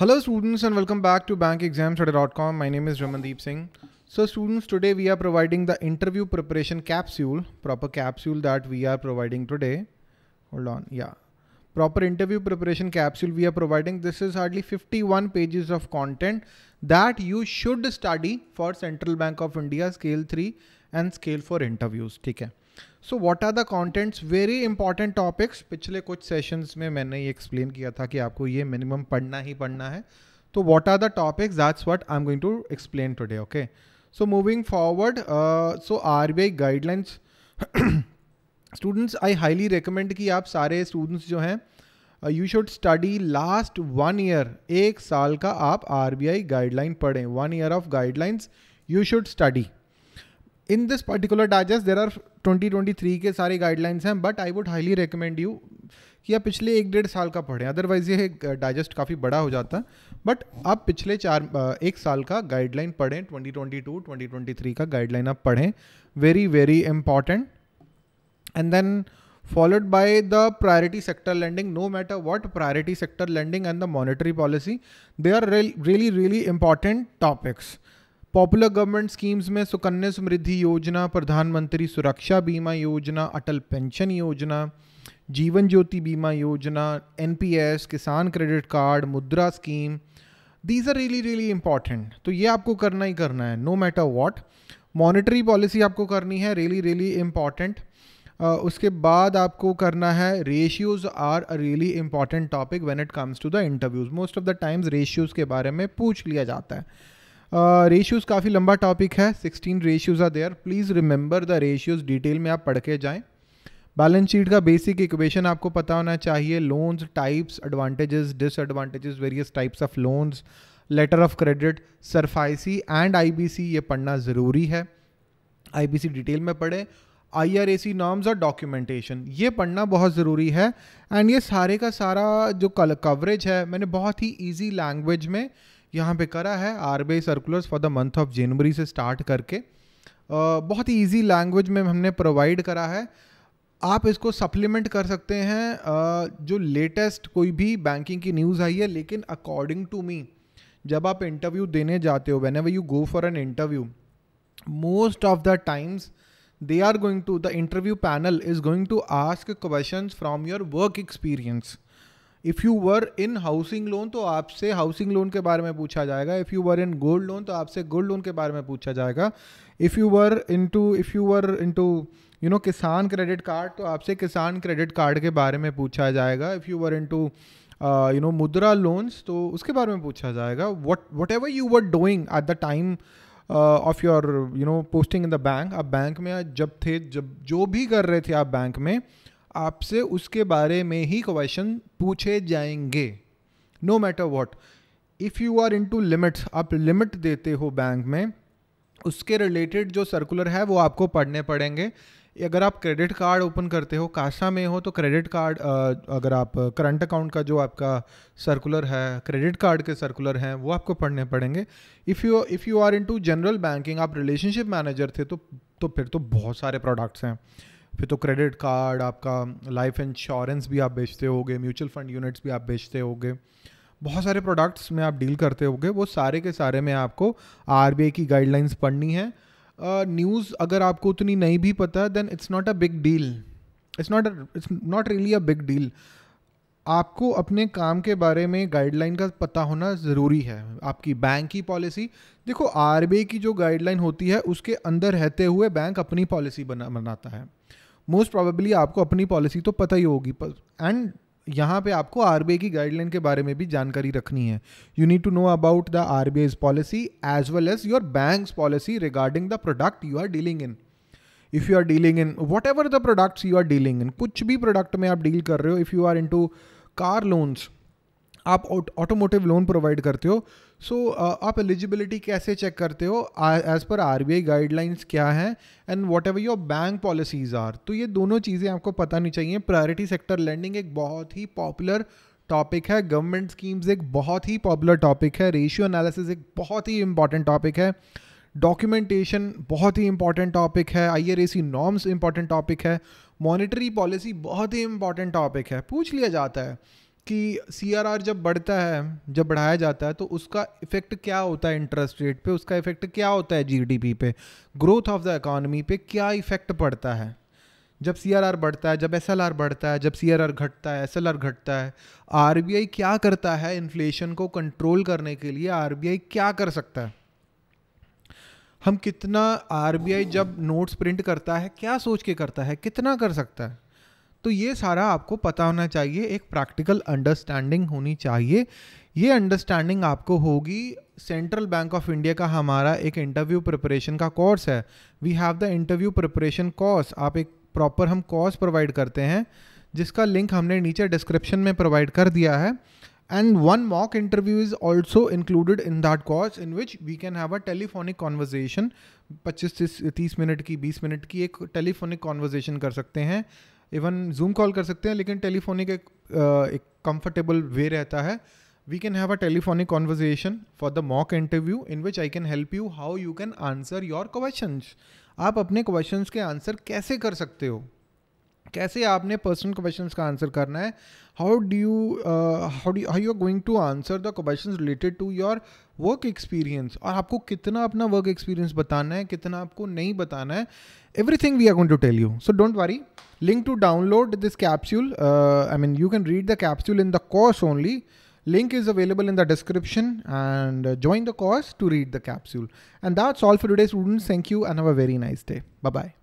Hello students and welcome back to bankexamstudy.com. My name is Ramandeep Singh. So students, today we are providing the interview preparation capsule, proper capsule that we are providing today. Hold on, yeah. Proper interview preparation capsule we are providing. This is hardly 51 pages of content that you should study for Central Bank of India Scale 3 and Scale 4 interviews. Okay. So what are the contents very important topics पिछले कुछ sessions में मैंने ये explain किया था कि आपको ये मिनिमम पढ़ना ही पढ़ना है तो what are the topics that's what I am going to explain today okay so moving forward so our guidelines students I highly recommend कि आप सारे स्टूडेंट्स जो हैं you should study last one year एक साल का आप आर गाइडलाइन पढ़ें one year of guidelines you should study in this particular digest there are twenty twenty three के सारे गाइडलाइंस हैं but I would highly recommend you कि आप पिछले एक डेढ़ साल का पढ़ें अदरवाइज ये डाइजेस्ट काफ़ी बड़ा हो जाता है बट आप पिछले चार uh, एक साल का गाइडलाइन पढ़ें twenty twenty two twenty twenty three का गाइडलाइन आप पढ़ें very very important and then followed by the priority sector lending no matter what priority sector lending and the monetary policy they are really really important topics popular government schemes में सुकन्या समृद्धि योजना प्रधानमंत्री सुरक्षा बीमा योजना अटल pension योजना जीवन ज्योति बीमा योजना एन Kisan credit card Mudra scheme these are really really important तो ये आपको करना ही करना है no matter what monetary policy आपको करनी है रियली रियली इम्पॉर्टेंट उसके बाद आपको करना है ratios are a really important topic when it comes to the interviews most of the times ratios के बारे में पूछ लिया जाता है रेशियोज़ uh, काफ़ी लंबा टॉपिक है sixteen ratios are there please remember the ratios detail में आप पढ़ के जाएँ बैलेंस शीट का बेसिक इक्वेशन आपको पता होना चाहिए loans types advantages disadvantages various types of loans letter of credit SARFAESI and IBC ये पढ़ना ज़रूरी है आईबीसी डिटेल में पढ़े आईआरएसी नॉर्म्स और डॉक्यूमेंटेशन ये पढ़ना बहुत ज़रूरी है एंड ये सारे का सारा जो कल कवरेज है मैंने बहुत ही ईजी लैंग्वेज में यहाँ पे करा है our circulars for the month of January से स्टार्ट करके बहुत ही ईजी लैंग्वेज में हमने प्रोवाइड करा है आप इसको सप्लीमेंट कर सकते हैं जो लेटेस्ट कोई भी बैंकिंग की न्यूज़ आई है लेकिन अकॉर्डिंग टू मी जब आप इंटरव्यू देने जाते हो when you go for an interview most of the times they are going to the interview panel is going to ask question from your work experience if you were in housing loan तो आपसे housing loan के बारे में पूछा जाएगा if you were in gold loan तो आपसे gold loan के बारे में पूछा जाएगा if you were into if you were into you know Kisan credit card तो आपसे किसान क्रेडिट कार्ड के बारे में पूछा जाएगा if you were into you know Mudra loans तो उसके बारे में पूछा जाएगा what whatever you were doing at the time of your you know posting in the bank आप बैंक में जब थे जब जो भी कर रहे थे आप बैंक में आपसे उसके बारे में ही क्वेश्चन पूछे जाएंगे no matter what if you are into limits आप लिमिट देते हो बैंक में उसके रिलेटेड जो सर्कुलर है वो आपको पढ़ने पड़ेंगे अगर आप क्रेडिट कार्ड ओपन करते हो कासा में हो तो क्रेडिट कार्ड अगर आप करंट अकाउंट का जो आपका सर्कुलर है क्रेडिट कार्ड के सर्कुलर हैं वो आपको पढ़ने पड़ेंगे if you if you are into general banking आप रिलेशनशिप मैनेजर थे तो तो फिर तो बहुत सारे प्रोडक्ट्स हैं फिर तो क्रेडिट कार्ड आपका लाइफ इंश्योरेंस भी आप बेचते होगे म्यूचुअल फंड यूनिट्स भी आप बेचते होगे बहुत सारे प्रोडक्ट्स में आप डील करते होगे वो सारे के सारे में आपको आर की गाइडलाइंस पढ़नी है न्यूज़ uh, अगर आपको उतनी नहीं भी पता then it's not a big deal it's not it's not really a big deal आपको अपने काम के बारे में गाइडलाइन का पता होना ज़रूरी है आपकी बैंक की पॉलिसी देखो आर की जो गाइडलाइन होती है उसके अंदर रहते हुए बैंक अपनी पॉलिसी बना बनाता है मोस्ट प्रोबेबली आपको अपनी पॉलिसी तो पता ही होगी एंड यहाँ पे आपको आर की गाइडलाइन के बारे में भी जानकारी रखनी है you need to know about the our policy as well as your banks policy regarding the product you are dealing in if you are dealing in whatever the products you are dealing in कुछ भी product में आप deal कर रहे हो if you are into car loans आप automotive loan provide करते हो सो so, uh, आप एलिजिबिलिटी कैसे चेक करते हो as per R B I guidelines क्या हैं and whatever your bank policies are तो ये दोनों चीज़ें आपको पता नहीं चाहिए प्रायोरिटी सेक्टर लैंडिंग एक बहुत ही पॉपुलर टॉपिक है गवर्नमेंट स्कीम्स एक बहुत ही पॉपुलर टॉपिक है रेशियो एनालिसिस एक बहुत ही इंपॉर्टेंट टॉपिक है डॉक्यूमेंटेशन बहुत ही इंपॉर्टेंट टॉपिक है I R A C norms important topic है मॉनिटरी पॉलिसी बहुत ही इंपॉर्टेंट टॉपिक है पूछ लिया जाता है कि आर जब बढ़ता है जब बढ़ाया जाता है तो उसका इफेक्ट क्या होता है इंटरेस्ट रेट पे उसका इफेक्ट क्या होता है जीडीपी पे ग्रोथ ऑफ द इकॉनमी पे क्या इफेक्ट पड़ता है जब सी बढ़ता है जब एस बढ़ता है जब सी घटता है एस घटता है आर क्या करता है इन्फ्लेशन को कंट्रोल करने के लिए आर क्या कर सकता है हम कितना आर जब नोट्स प्रिंट करता है क्या सोच के करता है कितना कर सकता है तो ये सारा आपको पता होना चाहिए एक प्रैक्टिकल अंडरस्टैंडिंग होनी चाहिए ये अंडरस्टैंडिंग आपको होगी सेंट्रल बैंक ऑफ इंडिया का हमारा एक इंटरव्यू प्रिपरेशन का कोर्स है we have the interview preparation course आप एक प्रॉपर हम कोर्स प्रोवाइड करते हैं जिसका लिंक हमने नीचे डिस्क्रिप्शन में प्रोवाइड कर दिया है and one mock interview is also included in that course in which we can have a telephonic conversation पच्चीस तीस मिनट की बीस मिनट की एक टेलीफोनिक कॉन्वर्जेसन कर सकते हैं इवन जूम कॉल कर सकते हैं लेकिन टेलीफोनिक एक कंफर्टेबल वे रहता है we can have a telephonic conversation for the mock interview in which I can help you how you can answer your question आप अपने क्वेश्चन के आंसर कैसे कर सकते हो कैसे आपने पर्सनल क्वेश्चन का आंसर करना है how do you how do how you are going to answer the question related to your work experience और आपको कितना अपना वर्क एक्सपीरियंस बताना है कितना आपको नहीं बताना है everything we are going to tell you so don't worry link to download this capsule I mean you can read the capsule in the course only link is available in the description and join the the to read the capsule and that's all for for students thank you and have a very nice day bye bye